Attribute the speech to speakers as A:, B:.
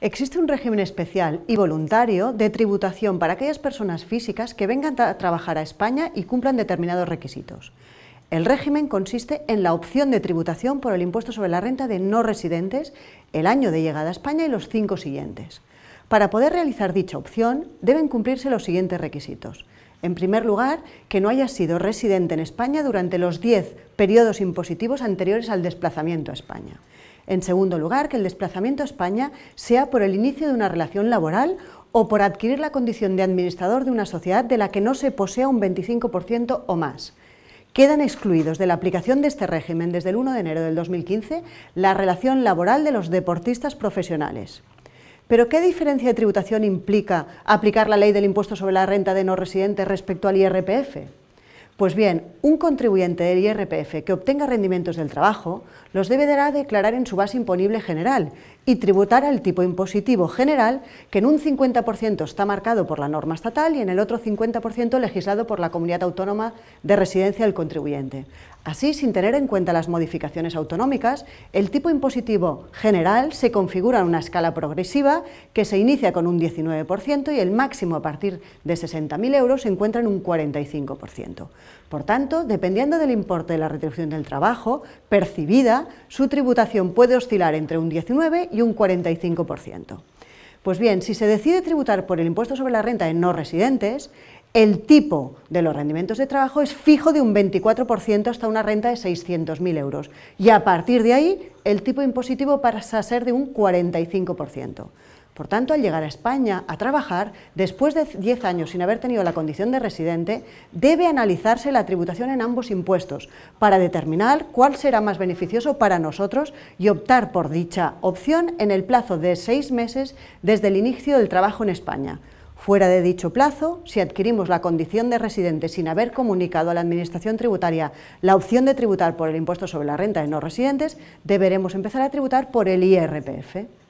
A: Existe un régimen especial y voluntario de tributación para aquellas personas físicas que vengan a trabajar a España y cumplan determinados requisitos. El régimen consiste en la opción de tributación por el impuesto sobre la renta de no residentes el año de llegada a España y los cinco siguientes. Para poder realizar dicha opción deben cumplirse los siguientes requisitos. En primer lugar, que no haya sido residente en España durante los diez periodos impositivos anteriores al desplazamiento a España. En segundo lugar, que el desplazamiento a España sea por el inicio de una relación laboral o por adquirir la condición de administrador de una sociedad de la que no se posea un 25% o más. Quedan excluidos de la aplicación de este régimen desde el 1 de enero del 2015 la relación laboral de los deportistas profesionales. Pero ¿qué diferencia de tributación implica aplicar la ley del impuesto sobre la renta de no residentes respecto al IRPF? Pues bien, un contribuyente del IRPF que obtenga rendimientos del trabajo los deberá declarar en su base imponible general y tributar al tipo impositivo general que en un 50% está marcado por la norma estatal y en el otro 50% legislado por la comunidad autónoma de residencia del contribuyente. Así, sin tener en cuenta las modificaciones autonómicas, el tipo impositivo general se configura en una escala progresiva que se inicia con un 19% y el máximo a partir de 60.000 euros se encuentra en un 45%. Por tanto, dependiendo del importe de la retribución del trabajo percibida, su tributación puede oscilar entre un 19 y un 45%. Pues bien, si se decide tributar por el impuesto sobre la renta en no residentes, el tipo de los rendimientos de trabajo es fijo de un 24% hasta una renta de 600.000 euros y a partir de ahí el tipo impositivo pasa a ser de un 45%. Por tanto, al llegar a España a trabajar, después de 10 años sin haber tenido la condición de residente, debe analizarse la tributación en ambos impuestos para determinar cuál será más beneficioso para nosotros y optar por dicha opción en el plazo de seis meses desde el inicio del trabajo en España Fuera de dicho plazo, si adquirimos la condición de residente sin haber comunicado a la Administración tributaria la opción de tributar por el impuesto sobre la renta de no residentes, deberemos empezar a tributar por el IRPF.